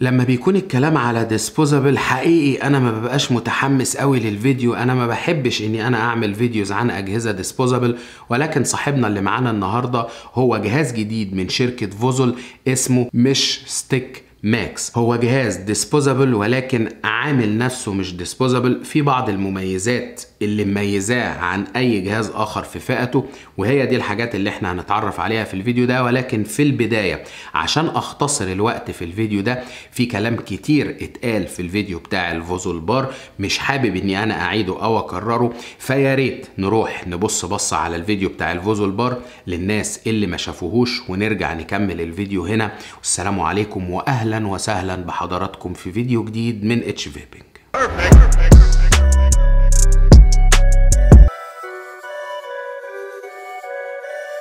لما بيكون الكلام على ديسبوزابل حقيقي انا ما ببقاش متحمس قوي للفيديو انا ما بحبش اني انا اعمل فيديوز عن اجهزه ديسبوزابل ولكن صاحبنا اللي معانا النهارده هو جهاز جديد من شركه فوزل اسمه مش ستيك ماكس هو جهاز ديسبوزابل ولكن عامل نفسه مش ديسبوزابل في بعض المميزات اللي مميزاه عن اي جهاز اخر في فئته وهي دي الحاجات اللي احنا هنتعرف عليها في الفيديو ده ولكن في البدايه عشان اختصر الوقت في الفيديو ده في كلام كتير اتقال في الفيديو بتاع الفوزول بار مش حابب اني انا اعيده او اكرره فيا ريت نروح نبص بصه على الفيديو بتاع الفوزول بار للناس اللي ما شافوهوش ونرجع نكمل الفيديو هنا والسلام عليكم واهلا وسهلا بحضراتكم في فيديو جديد من اتش فيبنج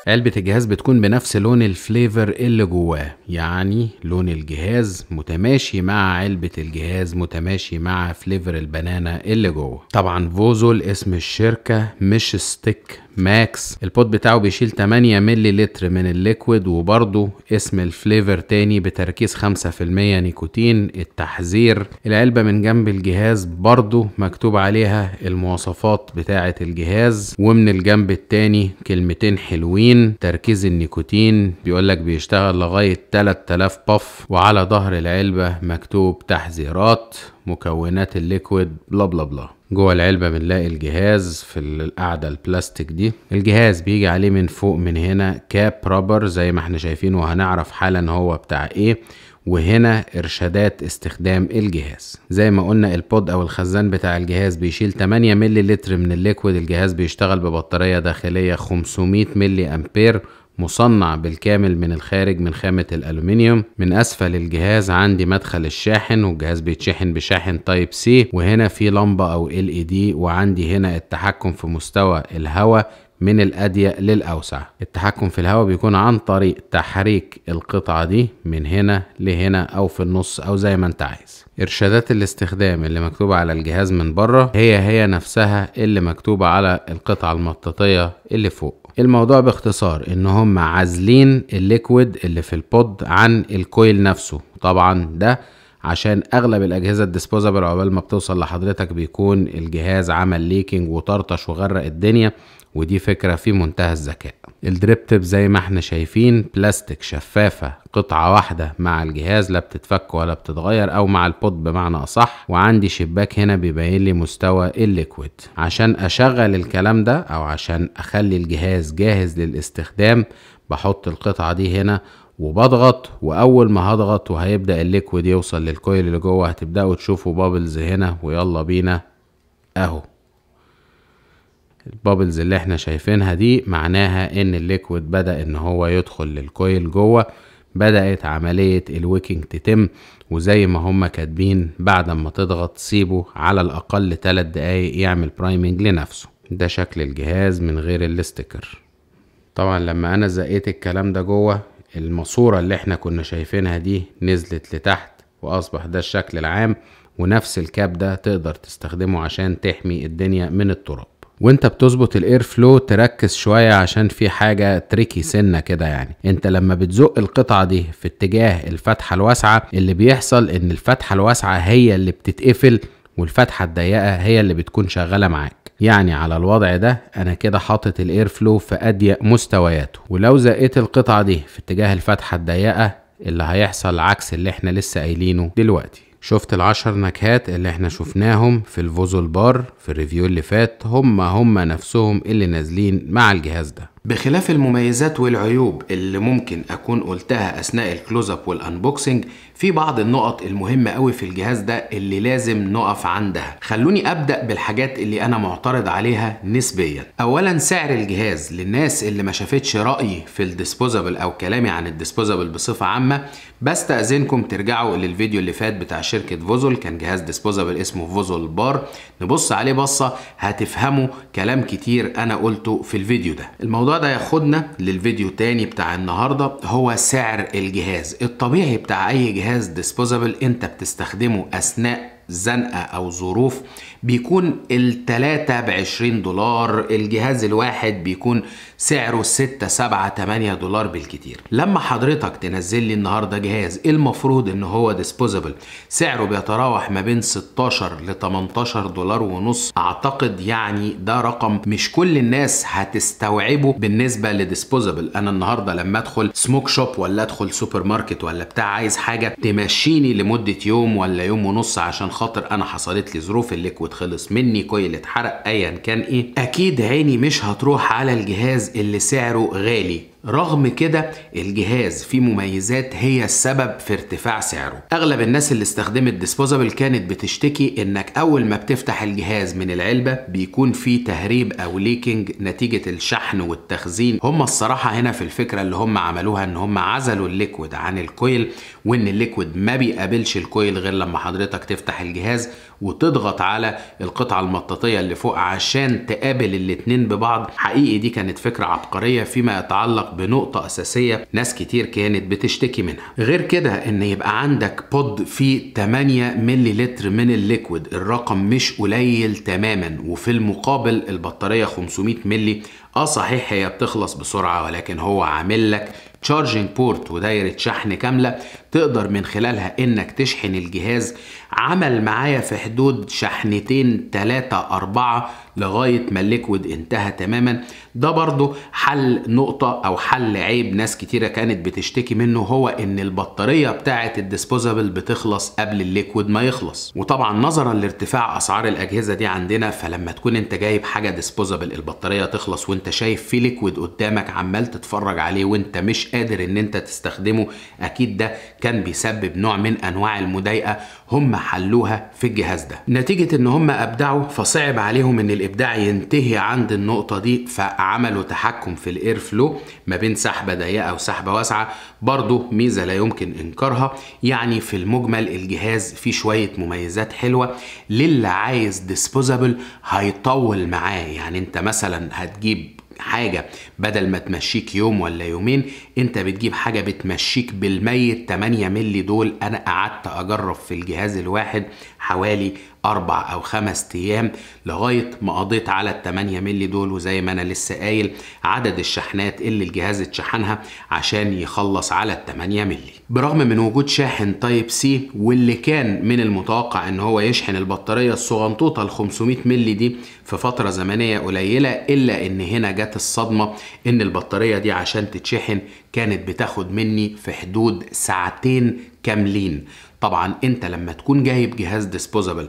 علبة الجهاز بتكون بنفس لون الفليفر اللي جواه يعني لون الجهاز متماشي مع علبة الجهاز متماشي مع فليفر البنانا اللي جوه طبعا فوزول اسم الشركة مش ستيك ماكس البوت بتاعه بيشيل 8 ملي لتر من الليكويد وبرضه اسم الفليفر تاني بتركيز 5% نيكوتين التحذير العلبة من جنب الجهاز برضه مكتوب عليها المواصفات بتاعة الجهاز ومن الجنب التاني كلمتين حلوين النيكوتين تركيز النيكوتين بيقولك بيشتغل لغاية 3000 باف وعلى ظهر العلبة مكتوب تحذيرات مكونات الليكويد بلا بلا بلا جوه العلبة بنلاقي الجهاز في القعدة البلاستيك دي الجهاز بيجي عليه من فوق من هنا كاب رابر زي ما احنا شايفين وهنعرف حالا هو بتاع ايه وهنا ارشادات استخدام الجهاز زي ما قلنا البود او الخزان بتاع الجهاز بيشيل 8 ملي لتر من الليكويد الجهاز بيشتغل ببطارية داخلية 500 ملي امبير مصنع بالكامل من الخارج من خامة الألومنيوم من أسفل الجهاز عندي مدخل الشاحن والجهاز بيتشحن بشاحن تايب سي وهنا في لمبة أو ال اي دي وعندي هنا التحكم في مستوى الهواء من الأضيق للأوسع التحكم في الهواء بيكون عن طريق تحريك القطعة دي من هنا لهنا أو في النص أو زي ما أنت عايز إرشادات الاستخدام اللي مكتوبة على الجهاز من بره هي هي نفسها اللي مكتوبة على القطعة المطاطية اللي فوق الموضوع باختصار ان هم عازلين الليكويد اللي في البود عن الكويل نفسه طبعا ده عشان اغلب الاجهزه الديسبوزابل عقبال ما بتوصل لحضرتك بيكون الجهاز عمل ليكينج وطرطش وغرق الدنيا ودي فكره في منتهى الذكاء الدريب تيب زي ما احنا شايفين بلاستيك شفافه قطعه واحده مع الجهاز لا بتتفك ولا بتتغير او مع البوت بمعنى اصح وعندي شباك هنا بيبين لي مستوى الليكويد عشان اشغل الكلام ده او عشان اخلي الجهاز جاهز للاستخدام بحط القطعه دي هنا وبضغط واول ما هضغط وهيبدأ الليكويد يوصل للكويل اللي جوه هتبدأوا تشوفوا بابلز هنا ويلا بينا اهو البابلز اللي احنا شايفينها دي معناها ان الليكويد بدأ ان هو يدخل للكويل جوه بدأت عملية الويكينج تتم وزي ما هما كاتبين بعد ما تضغط سيبه على الأقل تلات دقايق يعمل برايمنج لنفسه ده شكل الجهاز من غير الاستيكر طبعا لما انا زقيت الكلام ده جوه الماسورة اللي احنا كنا شايفينها دي نزلت لتحت وأصبح ده الشكل العام ونفس الكاب ده تقدر تستخدمه عشان تحمي الدنيا من التراب وانت بتظبط الاير فلو تركز شوية عشان في حاجة تريكي سنة كده يعني انت لما بتزق القطعة دي في اتجاه الفتحة الواسعة اللي بيحصل ان الفتحة الواسعة هي اللي بتتقفل والفتحة الضيقة هي اللي بتكون شغالة معاك يعني على الوضع ده انا كده حاطط الاير فلو في اضيق مستوياته ولو زقيت القطعه دي في اتجاه الفتحه الضيقه اللي هيحصل عكس اللي احنا لسه قايلينه دلوقتي شفت العشر نكهات اللي احنا شفناهم في الفوزل بار في الريفيو اللي فات هم هم نفسهم اللي نازلين مع الجهاز ده بخلاف المميزات والعيوب اللي ممكن أكون قلتها أثناء الكلوز اب والأنبوكسنج في بعض النقط المهمة قوي في الجهاز ده اللي لازم نقف عندها خلوني أبدأ بالحاجات اللي أنا معترض عليها نسبيا أولا سعر الجهاز للناس اللي ما شافتش رأيي في الديسبوزابل أو كلامي عن الديسبوزابل بصفة عامة بستأذنكم ترجعوا للفيديو اللي فات بتاع شركة فوزول كان جهاز ديسبوزابل اسمه فوزول بار نبص عليه بصة هتفهموا كلام كتير أنا قلته في الفيديو ده الموضوع وده ده ياخدنا للفيديو تاني بتاع النهاردة هو سعر الجهاز الطبيعي بتاع اي جهاز ديسبوزابل انت بتستخدمه اثناء زنقه او ظروف بيكون التلاتة بعشرين دولار الجهاز الواحد بيكون سعره ستة سبعة تمانية دولار بالكتير لما حضرتك تنزل لي النهاردة جهاز إيه المفروض ان هو ديسبوزبل سعره بيتراوح ما بين 16 ل 18 دولار ونص اعتقد يعني ده رقم مش كل الناس هتستوعبه بالنسبة لديسبوزبل انا النهاردة لما ادخل سموك شوب ولا ادخل سوبر ماركت ولا بتاع عايز حاجة تمشيني لمدة يوم ولا يوم ونص عشان خاطر انا حصلت لي ظروف الليكويد خلص مني كويل اتحرق ايا كان ايه اكيد عيني مش هتروح على الجهاز اللي سعره غالي رغم كده الجهاز فيه مميزات هي السبب في ارتفاع سعره اغلب الناس اللي استخدمت ديسبوزابل كانت بتشتكي انك اول ما بتفتح الجهاز من العلبه بيكون فيه تهريب او ليكينج نتيجه الشحن والتخزين هم الصراحه هنا في الفكره اللي هم عملوها ان هم عزلوا الليكويد عن الكويل وان الليكويد ما بيقابلش الكويل غير لما حضرتك تفتح الجهاز وتضغط على القطعه المطاطيه اللي فوق عشان تقابل الاتنين ببعض حقيقي دي كانت فكره عبقريه فيما يتعلق بنقطه اساسيه ناس كتير كانت بتشتكي منها غير كده ان يبقى عندك بود فيه 8 ملي لتر من الليكويد الرقم مش قليل تماما وفي المقابل البطاريه 500 ملي اه صحيح هي بتخلص بسرعة ولكن هو عامل لك تشارجنج بورت ودايرة شحن كاملة تقدر من خلالها انك تشحن الجهاز عمل معايا في حدود شحنتين تلاتة أربعة لغاية ما الليكويد انتهى تماما ده برضو حل نقطة أو حل عيب ناس كتيرة كانت بتشتكي منه هو إن البطارية بتاعة الديسبوزابل بتخلص قبل الليكويد ما يخلص وطبعا نظرا لارتفاع أسعار الأجهزة دي عندنا فلما تكون أنت جايب حاجة ديسبوزابل البطارية تخلص وأنت انت شايف في ليكويد قدامك عمال تتفرج عليه وانت مش قادر ان انت تستخدمه اكيد ده كان بيسبب نوع من انواع المضايقه هم حلوها في الجهاز ده نتيجة ان هم ابدعوا فصعب عليهم ان الابداع ينتهي عند النقطة دي فعملوا تحكم في الاير فلو ما بين سحبة ضيقة وسحبة واسعة برضو ميزة لا يمكن انكارها يعني في المجمل الجهاز فيه شوية مميزات حلوة للي عايز ديسبوزابل هيطول معاه يعني انت مثلا هتجيب حاجة بدل ما تمشيك يوم ولا يومين انت بتجيب حاجة بتمشيك بالميت 8 ملي دول انا قعدت اجرب في الجهاز الواحد حوالي أربع أو خمس أيام لغاية ما قضيت على ال 8 مللي دول وزي ما أنا لسه قايل عدد الشحنات اللي الجهاز اتشحنها عشان يخلص على ال 8 مللي برغم من وجود شاحن تايب سي واللي كان من المتوقع ان هو يشحن البطارية الصغنطوطة ال 500 مللي دي في فترة زمنية قليلة إلا إن هنا جت الصدمة إن البطارية دي عشان تتشحن كانت بتاخد مني في حدود ساعتين كاملين طبعا انت لما تكون جايب جهاز ديسبوزابل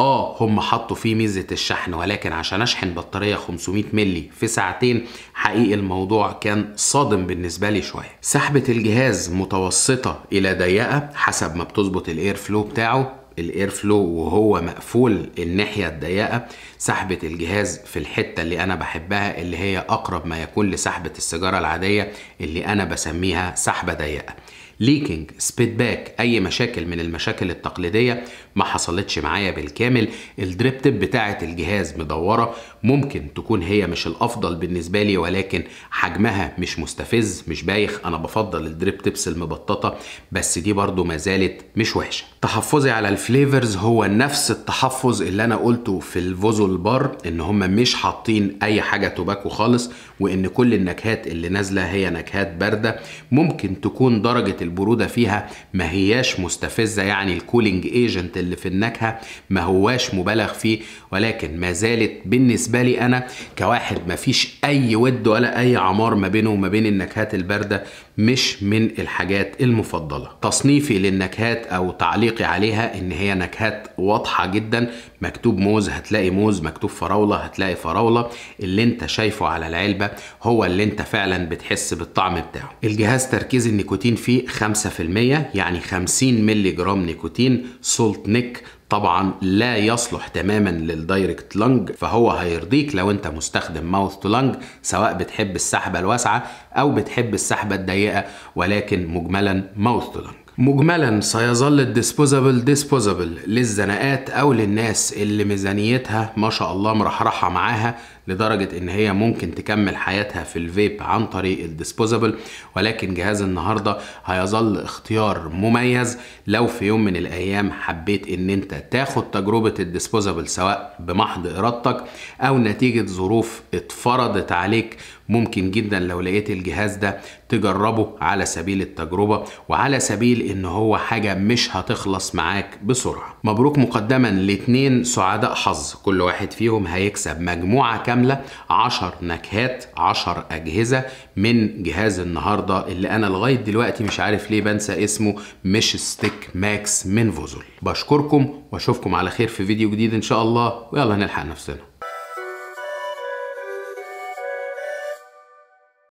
اه هم حطوا فيه ميزه الشحن ولكن عشان اشحن بطاريه 500 ملي في ساعتين حقيقي الموضوع كان صادم بالنسبه لي شويه سحبه الجهاز متوسطه الى ضيقه حسب ما بتظبط الاير فلو بتاعه الاير فلو وهو مقفول الناحيه الضيقه سحبه الجهاز في الحته اللي انا بحبها اللي هي اقرب ما يكون لسحبه السيجاره العاديه اللي انا بسميها سحبه ضيقه ليكينج سبيد باك اي مشاكل من المشاكل التقليديه ما حصلتش معايا بالكامل الدريب تب بتاعه الجهاز مدوره ممكن تكون هي مش الافضل بالنسبه لي ولكن حجمها مش مستفز مش بايخ انا بفضل الدريب تبس المبططه بس دي برضو ما زالت مش وحشه تحفظي على الفليفرز هو نفس التحفظ اللي انا قلته في الفوزو البار ان هم مش حاطين اي حاجه توباكو خالص وان كل النكهات اللي نازله هي نكهات بارده ممكن تكون درجه البروده فيها ما هياش مستفزه يعني الكولينج ايجنت اللي في النكهه ما هواش مبالغ فيه ولكن ما زالت بالنسبه بالنسبه لي انا كواحد مفيش اي ود ولا اي عمار ما بينه وما بين النكهات البارده مش من الحاجات المفضله تصنيفي للنكهات او تعليقي عليها ان هي نكهات واضحه جدا مكتوب موز هتلاقي موز مكتوب فراوله هتلاقي فراوله اللي انت شايفه على العلبه هو اللي انت فعلا بتحس بالطعم بتاعه الجهاز تركيز النيكوتين فيه 5% يعني 50 مللي جرام نيكوتين سولت نيك طبعا لا يصلح تماما للدايركت لانج فهو هيرضيك لو انت مستخدم ماوث تو لانج سواء بتحب السحبه الواسعه او بتحب السحبه الضيقه ولكن مجملا ماوث تو لانج مجملا سيظل الديسبوزابل ديسبوزابل للزناقات او للناس اللي ميزانيتها ما شاء الله مرحرحه معاها لدرجة ان هي ممكن تكمل حياتها في الفيب عن طريق الديسبوزابل ولكن جهاز النهاردة هيظل اختيار مميز لو في يوم من الايام حبيت ان انت تاخد تجربة الديسبوزابل سواء بمحض ارادتك او نتيجة ظروف اتفرضت عليك ممكن جدا لو لقيت الجهاز ده تجربه على سبيل التجربة وعلى سبيل ان هو حاجة مش هتخلص معاك بسرعة مبروك مقدما لاثنين سعداء حظ كل واحد فيهم هيكسب مجموعة كاملة عشر نكهات عشر أجهزة من جهاز النهاردة اللي أنا لغاية دلوقتي مش عارف ليه بنسى اسمه مش ستيك ماكس من فوزول بشكركم واشوفكم على خير في فيديو جديد إن شاء الله ويلا نلحق نفسنا